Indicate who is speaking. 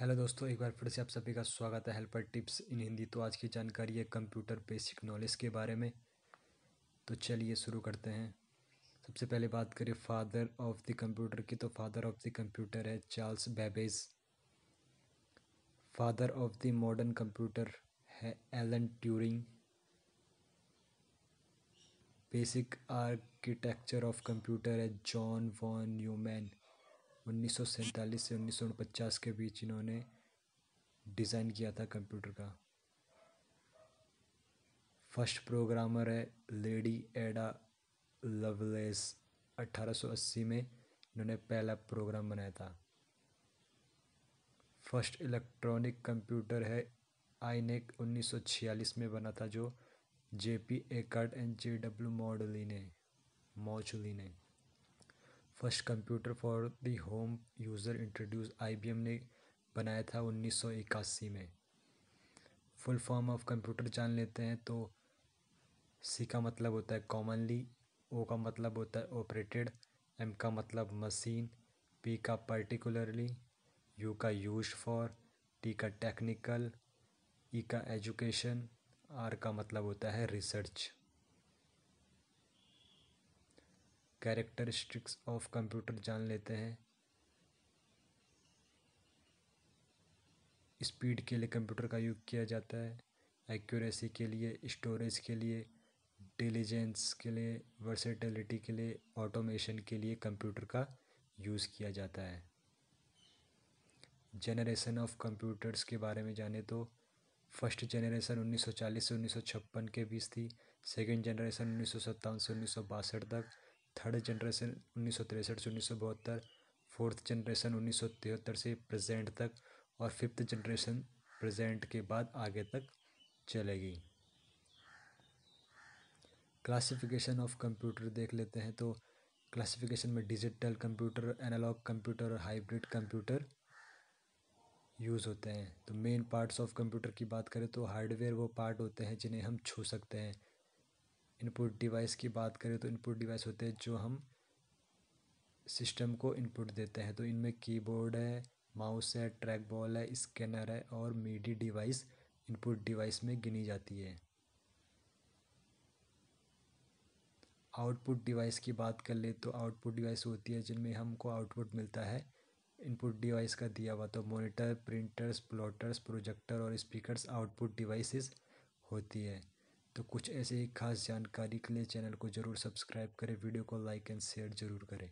Speaker 1: hello दोस्तों एक बार फिर से आप सभी का स्वागत है हेल्पर टिप्स इन हिंदी तो आज की जानकारी है कंप्यूटर बेसिक नॉलेज के बारे में तो चलिए शुरू करते हैं सबसे पहले बात करें फादर ऑफ द कंप्यूटर की तो फादर ऑफ द कंप्यूटर है Charles Babbage father of the modern computer है Alan Turing basic architecture of computer है जॉन वॉन न्यूमैन उन्नीस से उन्नीस के बीच इन्होंने डिज़ाइन किया था कंप्यूटर का फर्स्ट प्रोग्रामर है लेडी एडा लवलेस 1880 में इन्होंने पहला प्रोग्राम बनाया था फर्स्ट इलेक्ट्रॉनिक कंप्यूटर है आईनेक 1946 में बना था जो JP Eckert and J W Mauchly ने मॉचुली ने first computer for the home user introduce IBM ने बनाया था 1981 में फुल फॉर्म ऑफ कंप्यूटर जान लेते हैं तो सी का मतलब होता है कॉमनली ओ का मतलब होता है ऑपरेटेड एम का मतलब मशीन पी का पर्टिकुलरली यू का यूज फॉर टी का टेक्निकल ई e का एजुकेशन आर का मतलब होता है रिसर्च कैरेक्टरिस्टिक्स ऑफ कंप्यूटर जान लेते हैं स्पीड के लिए कंप्यूटर का यूज़ किया जाता है एक्यूरेसी के लिए स्टोरेज के लिए इंटेलिजेंस के लिए वर्सेटिलिटी के लिए ऑटोमेशन के लिए कंप्यूटर का यूज़ किया जाता है जनरेशन ऑफ कंप्यूटर्स के बारे में जाने तो फर्स्ट जनरेशन 1940 से 1956 के बीच थी सेकेंड जनरेशन उन्नीस से उन्नीस तक थर्ड जनरेशन उन्नीस सौ तिरसठ से उन्नीस सौ बहत्तर फोर्थ जनरेशन उन्नीस सौ तिहत्तर से प्रेजेंट तक और फिफ्थ जनरेशन प्रेजेंट के बाद आगे तक चलेगी क्लासिफिकेशन ऑफ कंप्यूटर देख लेते हैं तो क्लासिफिकेशन में डिजिटल कंप्यूटर एनालॉग कंप्यूटर और हाइब्रिड कंप्यूटर यूज़ होते हैं तो मेन पार्ट्स ऑफ कंप्यूटर की बात करें तो हार्डवेयर वो पार्ट होते हैं जिन्हें हम छू सकते हैं इनपुट डिवाइस की बात करें तो इनपुट डिवाइस होते हैं जो हम सिस्टम को इनपुट देते हैं तो इनमें कीबोर्ड है माउस है ट्रैक बॉल है स्कैनर है और मीडी डिवाइस इनपुट डिवाइस में गिनी जाती है आउटपुट डिवाइस की बात कर ले तो आउटपुट डिवाइस होती है जिनमें हमको आउटपुट मिलता है इनपुट डिवाइस का दिया हुआ तो मॉनिटर प्रिंटर्स प्लॉटर्स प्रोजेक्टर और स्पीकर्स आउटपुट डिवाइसेस होती है तो कुछ ऐसे ही खास जानकारी के लिए चैनल को जरूर सब्सक्राइब करें वीडियो को लाइक एंड शेयर जरूर करें